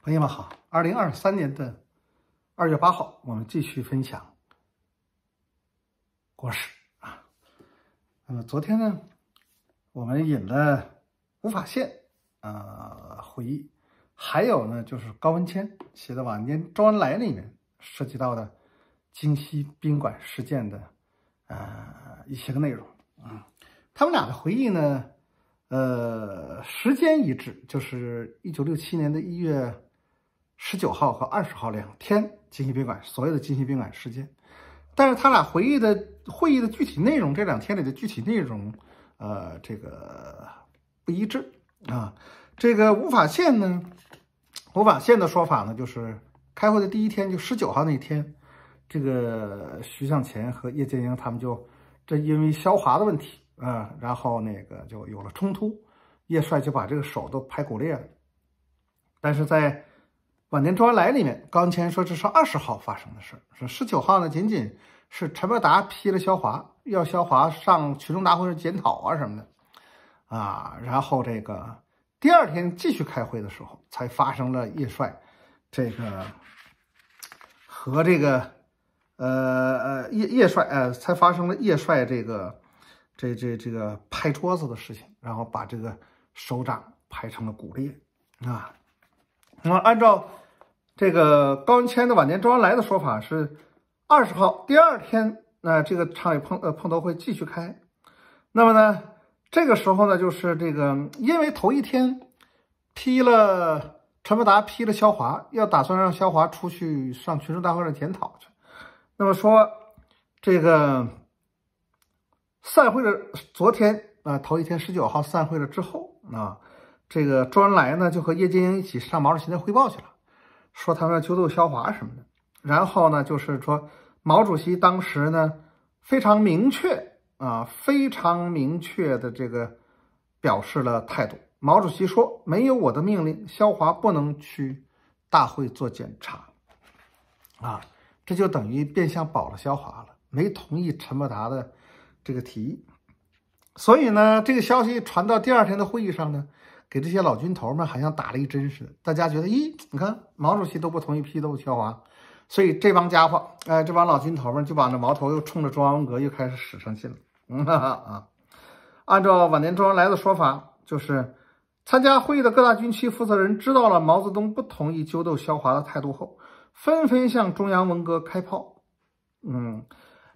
朋友们好，二零二三年的二月八号，我们继续分享国史啊。那么昨天呢，我们引了吴法宪啊回忆，还有呢就是高文谦写的晚年周恩来里面涉及到的京西宾馆事件的啊一些个内容啊。他们俩的回忆呢，呃，时间一致，就是一九六七年的一月。十九号和二十号两天，金溪宾馆所有的金溪宾馆事件，但是他俩回忆的会议的具体内容，这两天里的具体内容，呃，这个不一致啊。这个无法宪呢，无法宪的说法呢，就是开会的第一天，就十九号那天，这个徐向前和叶剑英他们就这因为肖华的问题啊，然后那个就有了冲突，叶帅就把这个手都拍骨裂了，但是在。晚年周恩来里面，刚才说这是二十号发生的事儿。说十九号呢，仅仅是陈伯达批了萧华，要萧华上群众大会检讨啊什么的啊。然后这个第二天继续开会的时候，才发生了叶帅这个和这个呃呃叶叶帅呃，才发生了叶帅这个这这这个拍桌子的事情，然后把这个手掌拍成了骨裂啊。那么，按照这个高恩谦的晚年周恩来的说法是二十号第二天，那这个常委碰呃碰头会继续开。那么呢，这个时候呢，就是这个因为头一天批了陈伯达，批了肖华，要打算让肖华出去上群众大会上检讨去。那么说这个散会的昨天啊头一天十九号散会了之后啊。这个周恩来呢，就和叶剑英一起上毛主席那汇报去了，说他们要揪斗萧华什么的。然后呢，就是说毛主席当时呢非常明确啊，非常明确的这个表示了态度。毛主席说：“没有我的命令，萧华不能去大会做检查。”啊，这就等于变相保了萧华了，没同意陈伯达的这个提议。所以呢，这个消息传到第二天的会议上呢。给这些老军头们好像打了一针似的，大家觉得，咦，你看毛主席都不同意批斗肖华，所以这帮家伙，哎，这帮老军头们就把那矛头又冲着中央文革又开始使上劲了。嗯啊，按照晚年周恩来的说法，就是参加会议的各大军区负责人知道了毛泽东不同意揪斗萧华的态度后，纷纷向中央文革开炮，嗯，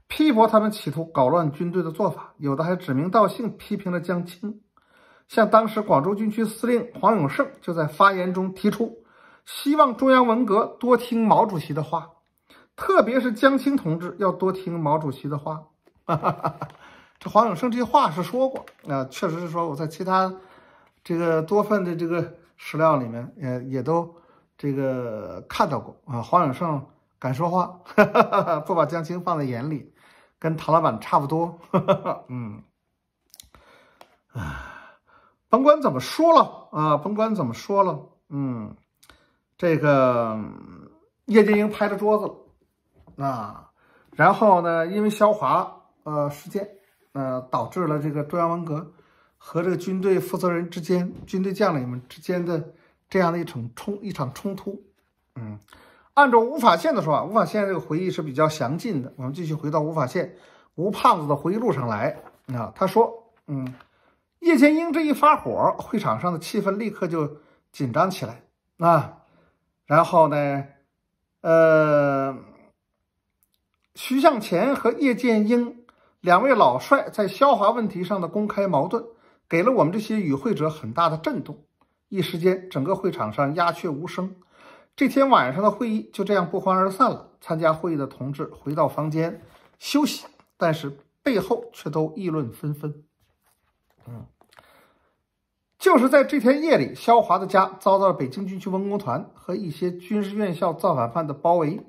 批驳他们企图搞乱军队的做法，有的还指名道姓批评了江青。像当时广州军区司令黄永胜就在发言中提出，希望中央文革多听毛主席的话，特别是江青同志要多听毛主席的话。这黄永胜这些话是说过啊，确实是说我在其他这个多份的这个史料里面也也都这个看到过啊。黄永胜敢说话，不把江青放在眼里，跟唐老板差不多。嗯，啊。甭管怎么说了啊，甭管怎么说了，嗯，这个叶剑英拍着桌子了啊，然后呢，因为萧华呃事件，呃，导致了这个中央文革和这个军队负责人之间、军队将领们之间的这样的一场冲、一场冲突。嗯，按照吴法宪的说法，吴法宪这个回忆是比较详尽的。我们继续回到吴法宪、吴胖子的回忆录上来啊，他说，嗯。叶剑英这一发火，会场上的气氛立刻就紧张起来。啊，然后呢，呃，徐向前和叶剑英两位老帅在消华问题上的公开矛盾，给了我们这些与会者很大的震动。一时间，整个会场上鸦雀无声。这天晚上的会议就这样不欢而散了。参加会议的同志回到房间休息，但是背后却都议论纷纷。嗯。就是在这天夜里，肖华的家遭到了北京军区文工团和一些军事院校造反派的包围。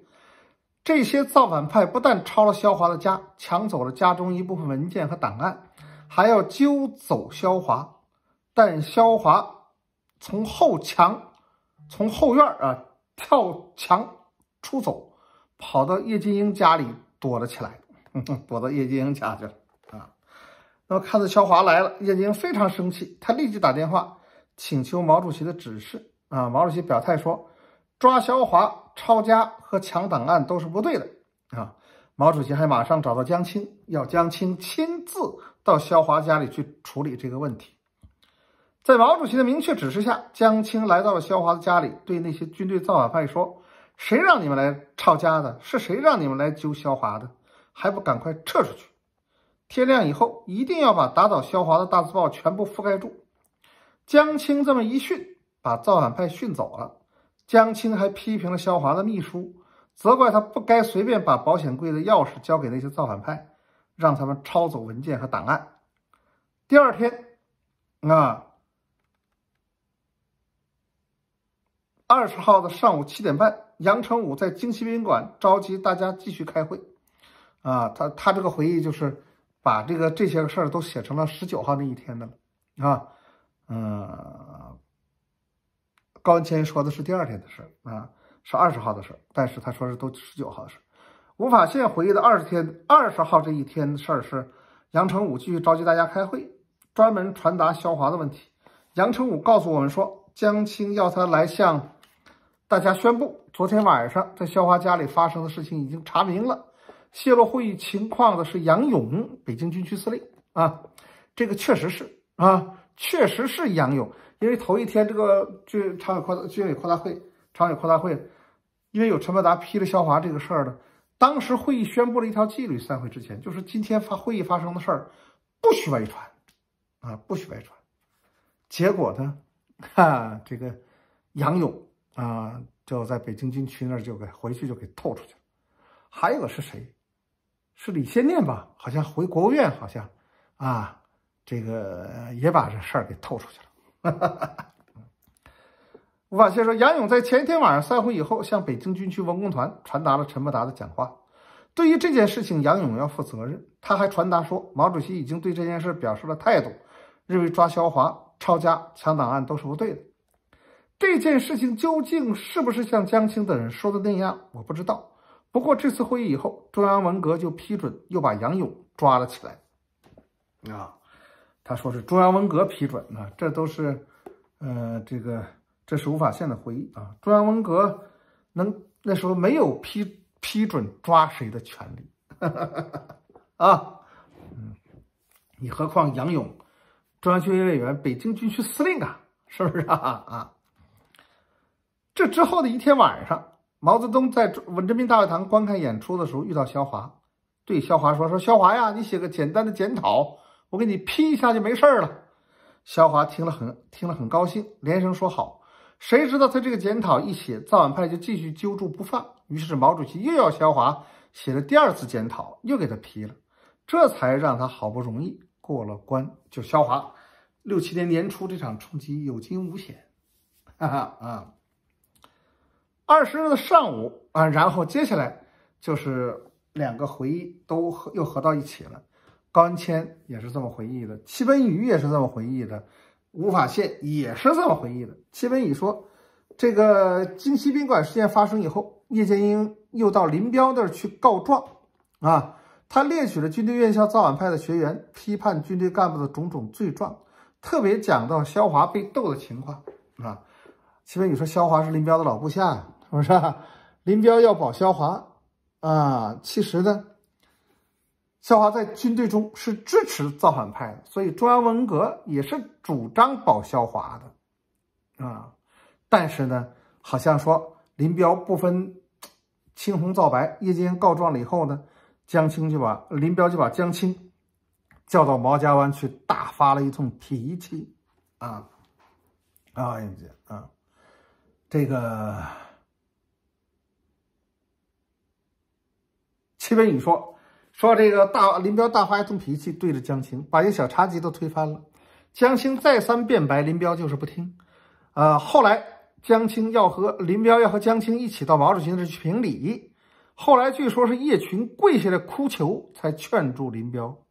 这些造反派不但抄了肖华的家，抢走了家中一部分文件和档案，还要揪走肖华。但肖华从后墙、从后院啊跳墙出走，跑到叶金英家里躲了起来，躲到叶金英家去了。看到肖华来了，叶京非常生气，他立即打电话请求毛主席的指示。啊，毛主席表态说，抓肖华、抄家和抢档案都是不对的。啊，毛主席还马上找到江青，要江青亲自到肖华家里去处理这个问题。在毛主席的明确指示下，江青来到了肖华的家里，对那些军队造反派说：“谁让你们来抄家的？是谁让你们来揪肖华的？还不赶快撤出去！”天亮以后，一定要把打倒萧华的大字报全部覆盖住。江青这么一训，把造反派训走了。江青还批评了萧华的秘书，责怪他不该随便把保险柜的钥匙交给那些造反派，让他们抄走文件和档案。第二天，啊，二十号的上午七点半，杨成武在京西宾馆召集大家继续开会。啊，他他这个回忆就是。把这个这些个事儿都写成了十九号那一天的了啊，嗯，高文谦说的是第二天的事儿啊，是二十号的事儿，但是他说是都十九号的事儿。吴法宪回忆的二十天，二十号这一天的事儿是杨成武继续召集大家开会，专门传达肖华的问题。杨成武告诉我们说，江青要他来向大家宣布，昨天晚上在肖华家里发生的事情已经查明了。泄露会议情况的是杨勇，北京军区司令啊，这个确实是啊，确实是杨勇，因为头一天这个军常委扩军委扩大会，常委扩大会，因为有陈伯达批了肖华这个事儿的，当时会议宣布了一条纪律，散会之前，就是今天发会议发生的事儿，不许外传，啊，不许外传。结果呢，哈，这个杨勇啊，就在北京军区那儿就给回去就给透出去了，还有是谁？是李先念吧？好像回国务院，好像，啊，这个也把这事儿给透出去了。哈哈哈吴法宪说，杨勇在前一天晚上散会以后，向北京军区文工团传达了陈伯达的讲话。对于这件事情，杨勇要负责任。他还传达说，毛主席已经对这件事表示了态度，认为抓萧华、抄家、抢档案都是不对的。这件事情究竟是不是像江青等人说的那样，我不知道。不过这次会议以后，中央文革就批准又把杨勇抓了起来。啊，他说是中央文革批准啊，这都是，呃，这个这是无法现的回忆啊。中央文革能那时候没有批批准抓谁的权利？啊，嗯，你何况杨勇，中央军事委员、北京军区司令啊，是不是啊？啊，这之后的一天晚上。毛泽东在文征明大会堂观看演出的时候，遇到萧华，对萧华说：“说萧华呀，你写个简单的检讨，我给你批一下就没事了。”萧华听了很听了很高兴，连声说好。谁知道他这个检讨一写，造反派就继续揪住不放。于是毛主席又要萧华写了第二次检讨，又给他批了，这才让他好不容易过了关。就萧华，六七年年初这场冲击有惊无险，哈哈啊。二十日上午啊，然后接下来就是两个回忆都合又合到一起了。高恩谦也是这么回忆的，戚本禹也是这么回忆的，吴法宪也是这么回忆的。戚本禹说，这个京西宾馆事件发生以后，叶剑英又到林彪那儿去告状啊，他列举了军队院校造反派的学员批判军队干部的种种罪状，特别讲到肖华被斗的情况啊。齐为你说肖华是林彪的老部下，是不是？林彪要保肖华啊？其实呢，肖华在军队中是支持造反派的，所以中央文革也是主张保肖华的啊。但是呢，好像说林彪不分青红皂白，夜间告状了以后呢，江青就把林彪就把江青叫到毛家湾去大发了一通脾气啊啊，啊。这个，戚本禹说说这个大林彪大发一通脾气，对着江青把一小茶几都推翻了。江青再三辩白，林彪就是不听。呃，后来江青要和林彪要和江青一起到毛主席那去评理，后来据说是叶群跪下来哭求，才劝住林彪。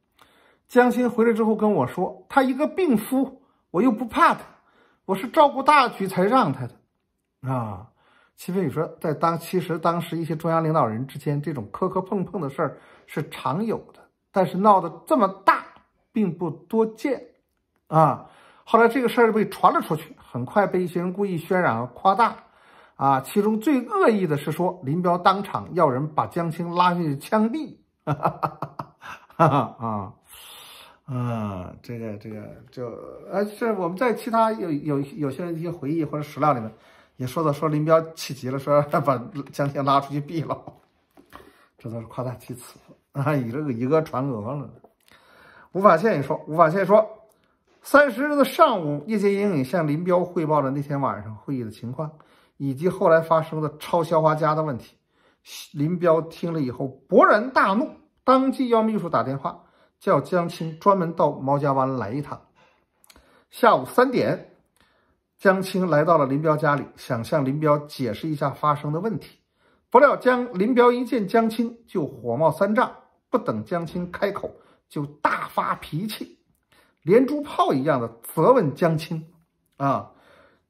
江青回来之后跟我说，他一个病夫，我又不怕他，我是照顾大局才让他的。啊，齐飞宇说，在当其实当时一些中央领导人之间这种磕磕碰碰的事儿是常有的，但是闹得这么大并不多见啊。后来这个事儿被传了出去，很快被一些人故意渲染和夸大啊。其中最恶意的是说林彪当场要人把江青拉进去枪毙哈哈哈哈啊啊！这个这个就，呃，是我们在其他有有有些人一些回忆或者史料里面。也说到说林彪气急了，说要把江青拉出去毙了，这都是夸大其词啊，以个以讹传讹了。吴法宪也说，吴法宪说，三十日的上午，叶剑英也向林彪汇报了那天晚上会议的情况，以及后来发生的抄肖华家的问题。林彪听了以后勃然大怒，当即要秘书打电话，叫江青专门到毛家湾来一趟，下午三点。江青来到了林彪家里，想向林彪解释一下发生的问题，不料江林彪一见江青就火冒三丈，不等江青开口就大发脾气，连珠炮一样的责问江青：“啊，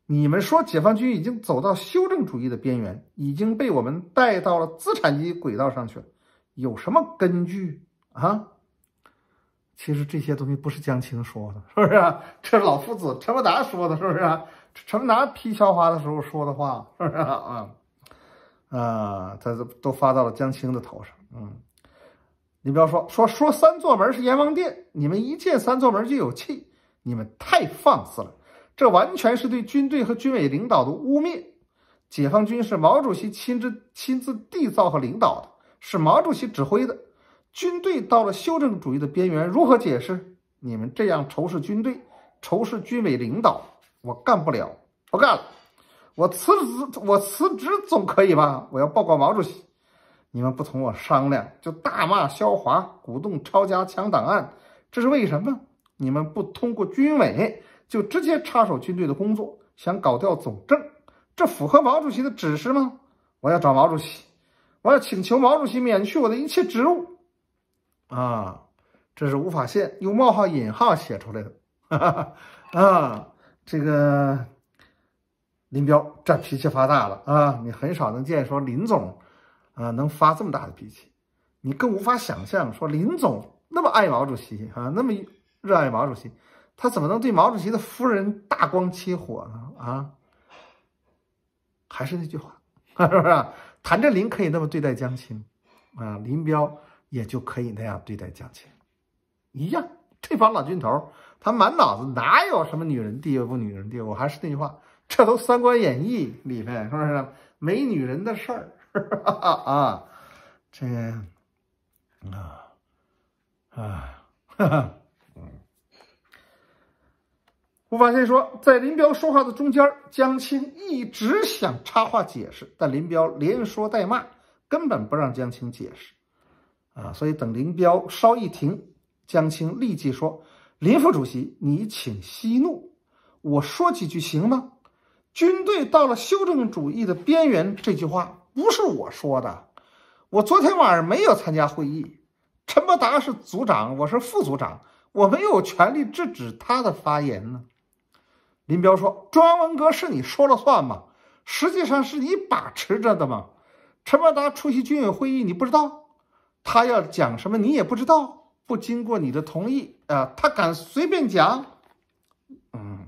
你们说解放军已经走到修正主义的边缘，已经被我们带到了资产阶级轨道上去了，有什么根据啊？”其实这些东西不是江青说的，是不是？这是老夫子陈伯达说的，是不是？陈伯达批肖华的时候说的话，是不是啊？啊，他都都发到了江青的头上。嗯，你不要说说说三座门是阎王殿，你们一见三座门就有气，你们太放肆了。这完全是对军队和军委领导的污蔑。解放军是毛主席亲自亲自缔造和领导的，是毛主席指挥的。军队到了修正主义的边缘，如何解释？你们这样仇视军队，仇视军委领导。我干不了，不干了，我辞职，我辞职总可以吧？我要报告毛主席，你们不同我商量，就大骂萧华，鼓动抄家抢档案，这是为什么？你们不通过军委，就直接插手军队的工作，想搞掉总政，这符合毛主席的指示吗？我要找毛主席，我要请求毛主席免去我的一切职务。啊，这是吴法宪用冒号引号写出来的，哈哈，啊。这个林彪这脾气发大了啊！你很少能见说林总啊能发这么大的脾气，你更无法想象说林总那么爱毛主席啊，那么热爱毛主席，他怎么能对毛主席的夫人大光其火呢？啊，还是那句话，是不是？谭震林可以那么对待江青啊，林彪也就可以那样对待江青，一样。一帮老军头，他满脑子哪有什么女人地位不女人地位？我还是那句话，这都《三国演义》里面是不是没女人的事儿？啊，这啊，啊，哈哈，嗯。吴法宪说，在林彪说话的中间，江青一直想插话解释，但林彪连说带骂，根本不让江青解释。啊，所以等林彪稍一停。江青立即说：“林副主席，你请息怒，我说几句行吗？军队到了修正主义的边缘，这句话不是我说的。我昨天晚上没有参加会议。陈伯达是组长，我是副组长，我没有权利制止他的发言呢。”林彪说：“中央文革是你说了算吗？实际上是你把持着的吗？陈伯达出席军委会议，你不知道？他要讲什么，你也不知道。”不经过你的同意啊，他敢随便讲？嗯，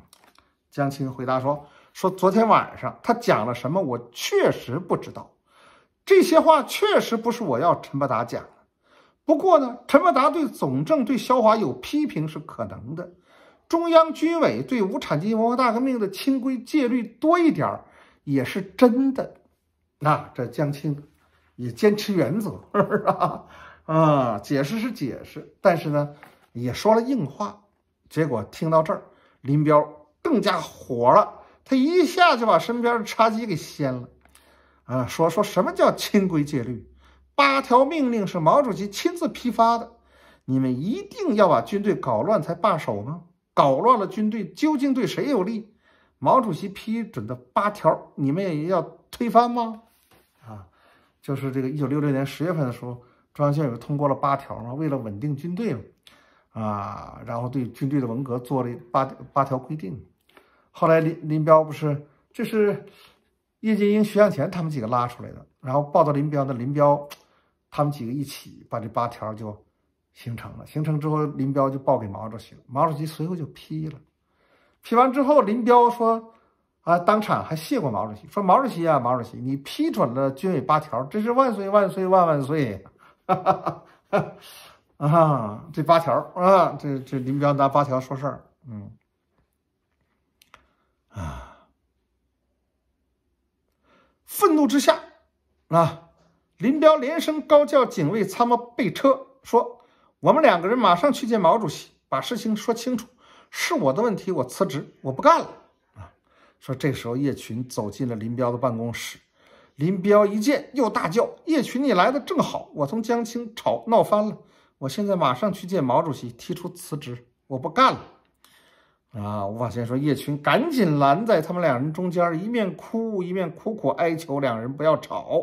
江青回答说：“说昨天晚上他讲了什么，我确实不知道。这些话确实不是我要陈伯达讲的。不过呢，陈伯达对总政对萧华有批评是可能的。中央军委对无产阶级文化大革命的清规戒律多一点也是真的。那这江青也坚持原则。”啊，解释是解释，但是呢，也说了硬话。结果听到这儿，林彪更加火了，他一下就把身边的茶几给掀了，啊，说说什么叫清规戒律？八条命令是毛主席亲自批发的，你们一定要把军队搞乱才罢手吗？搞乱了军队究竟对谁有利？毛主席批准的八条，你们也要推翻吗？啊，就是这个一九六六年十月份的时候。中央军委通过了八条嘛，为了稳定军队嘛，啊，然后对军队的文革做了八八条规定。后来林林彪不是，这是叶剑英、徐向前他们几个拉出来的，然后报到林彪的，林彪他们几个一起把这八条就形成了。形成之后，林彪就报给毛主席，毛主席随后就批了。批完之后，林彪说：“啊，当场还谢过毛主席，说毛主席啊，毛主席，你批准了军委八条，这是万岁万岁万万岁。” 哈哈哈！啊，这八条啊，这这林彪拿八条说事儿，嗯，啊，愤怒之下，啊，林彪连声高叫警卫参谋备车，说我们两个人马上去见毛主席，把事情说清楚。是我的问题，我辞职，我不干了。啊，说这时候叶群走进了林彪的办公室。林彪一见，又大叫：“叶群，你来的正好！我从江青吵闹翻了，我现在马上去见毛主席，提出辞职，我不干了。”啊！吴法宪说：“叶群，赶紧拦在他们两人中间，一面哭，一面苦苦哀求两人不要吵。”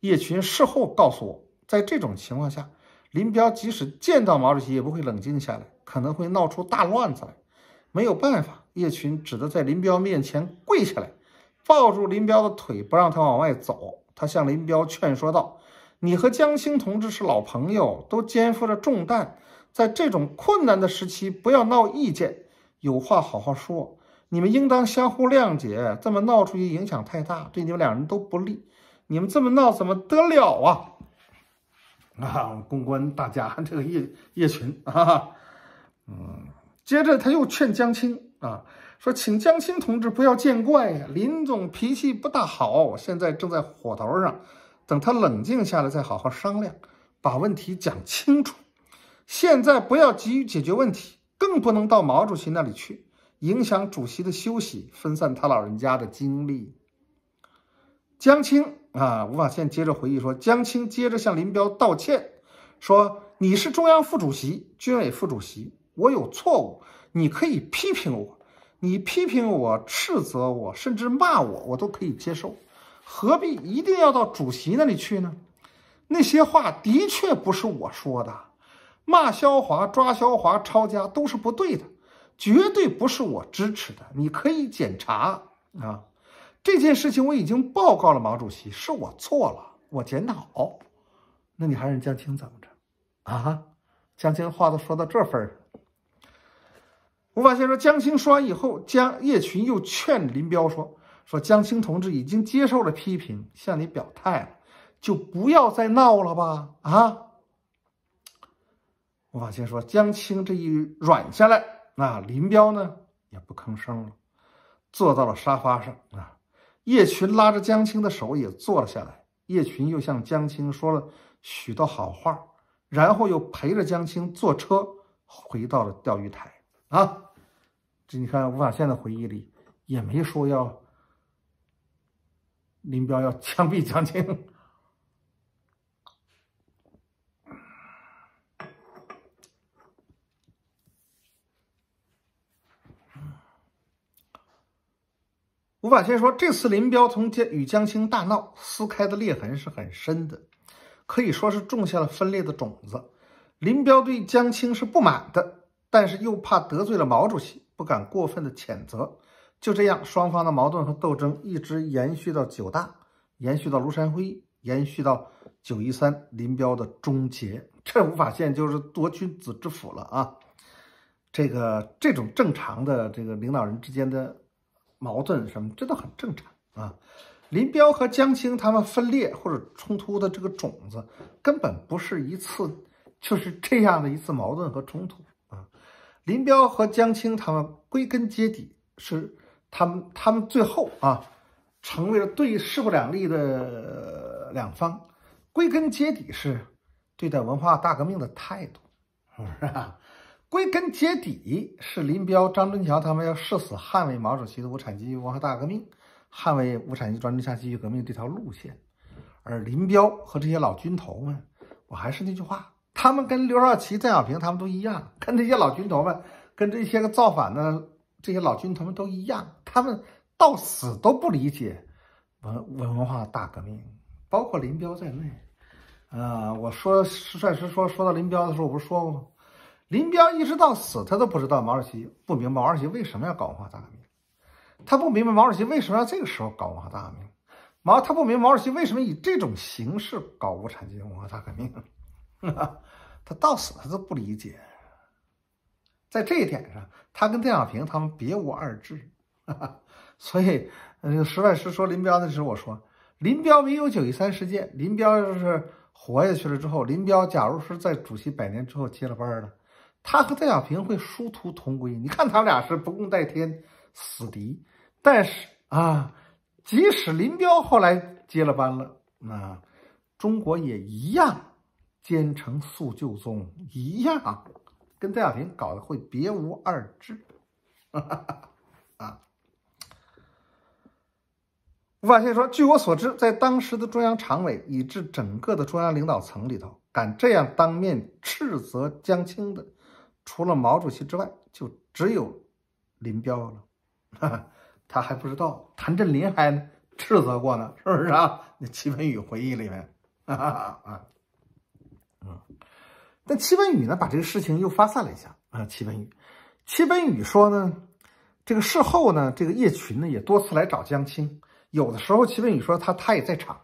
叶群事后告诉我，在这种情况下，林彪即使见到毛主席，也不会冷静下来，可能会闹出大乱子来。没有办法，叶群只得在林彪面前跪下来。抱住林彪的腿，不让他往外走。他向林彪劝说道：“你和江青同志是老朋友，都肩负着重担，在这种困难的时期，不要闹意见，有话好好说。你们应当相互谅解，这么闹出去影响太大，对你们俩人都不利。你们这么闹怎么得了啊？”啊，公关大家这个叶叶群啊，嗯。接着他又劝江青啊。说，请江青同志不要见怪呀，林总脾气不大好，现在正在火头上，等他冷静下来再好好商量，把问题讲清楚。现在不要急于解决问题，更不能到毛主席那里去，影响主席的休息，分散他老人家的精力。江青啊，吴法宪接着回忆说，江青接着向林彪道歉，说你是中央副主席、军委副主席，我有错误，你可以批评我。你批评我、斥责我，甚至骂我，我都可以接受，何必一定要到主席那里去呢？那些话的确不是我说的，骂肖华、抓肖华、抄家都是不对的，绝对不是我支持的。你可以检查啊，这件事情我已经报告了毛主席，是我错了，我检讨。那你还让江青怎么着？啊，江青话都说到这份儿了。吴法生说：“江青说完以后，江叶群又劝林彪说：‘说江青同志已经接受了批评，向你表态了，就不要再闹了吧。’啊。”吴法宪说：“江青这一软下来，那林彪呢也不吭声了，坐到了沙发上。啊，叶群拉着江青的手也坐了下来。叶群又向江青说了许多好话，然后又陪着江青坐车回到了钓鱼台。”啊，这你看，吴法宪的回忆里也没说要林彪要枪毙江青。吴法宪说，这次林彪从江与江青大闹撕开的裂痕是很深的，可以说是种下了分裂的种子。林彪对江青是不满的。但是又怕得罪了毛主席，不敢过分的谴责。就这样，双方的矛盾和斗争一直延续到九大，延续到庐山会议，延续到九一三林彪的终结。这无法见就是夺君子之斧了啊！这个这种正常的这个领导人之间的矛盾什么，这都很正常啊。林彪和江青他们分裂或者冲突的这个种子，根本不是一次就是这样的一次矛盾和冲突。林彪和江青他们归根结底是他们，他们最后啊成为了对势不两立的两方，归根结底是对待文化大革命的态度，是不是啊？归根结底是林彪、张春桥他们要誓死捍卫毛主席的无产阶级文化大革命，捍卫无产阶级专政下继续革命这条路线，而林彪和这些老军头们，我还是那句话。他们跟刘少奇、邓小平他们都一样，跟这些老军头们，跟这些个造反的这些老军头们都一样，他们到死都不理解文文化大革命，包括林彪在内。啊，我说帅时说说到林彪的时候，我不是说过吗？林彪一直到死，他都不知道毛主席不明白毛主席为什么要搞文化大革命，他不明白毛主席为什么要这个时候搞文化大革命，毛他不明白毛主席为什么以这种形式搞无产阶级文化大革命。他到死他都不理解，在这一点上，他跟邓小平他们别无二致。所以，个实话实说林彪的时候，我说林彪没有九一三事件，林彪就是活下去了之后，林彪假如是在主席百年之后接了班了，他和邓小平会殊途同归。你看，他们俩是不共戴天死敌，但是啊，即使林彪后来接了班了，那中国也一样。兼程肃旧宗一样跟邓小平搞的会别无二致。啊，吴法宪说：“据我所知，在当时的中央常委以至整个的中央领导层里头，敢这样当面斥责江青的，除了毛主席之外，就只有林彪了。他还不知道谭震林还斥责过呢，是不是啊？那戚文宇回忆里面，哈哈啊。”但戚本禹呢，把这个事情又发散了一下啊。戚本禹，戚本禹说呢，这个事后呢，这个叶群呢也多次来找江青，有的时候戚本禹说他他也在场。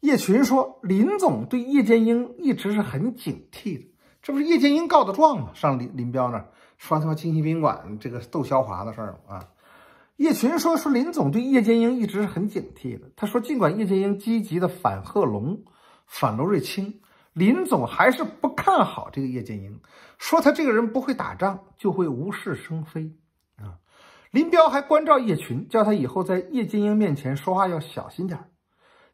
叶群说林总对叶剑英一直是很警惕的，这不是叶剑英告的状吗？上林林彪那儿说他妈金星宾馆这个窦萧华的事儿啊。叶群说说林总对叶剑英一直是很警惕的，他说尽管叶剑英积极的反贺龙，反罗瑞卿。林总还是不看好这个叶剑英，说他这个人不会打仗，就会无事生非啊。林彪还关照叶群，叫他以后在叶剑英面前说话要小心点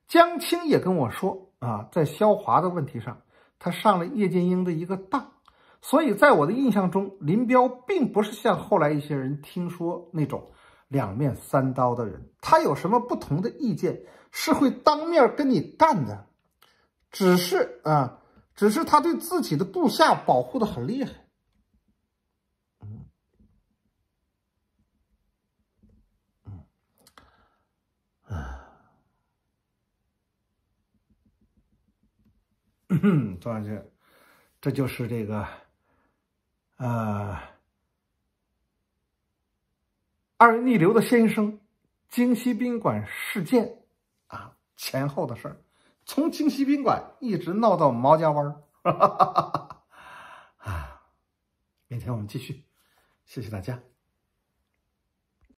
江青也跟我说啊，在肖华的问题上，他上了叶剑英的一个当。所以在我的印象中，林彪并不是像后来一些人听说那种两面三刀的人，他有什么不同的意见，是会当面跟你干的。只是啊，只是他对自己的部下保护的很厉害。嗯嗯，嗯。这就是这个，呃，二逆流的先生，京西宾馆事件啊前后的事儿。从京西宾馆一直闹到毛家湾儿，啊！明天我们继续，谢谢大家。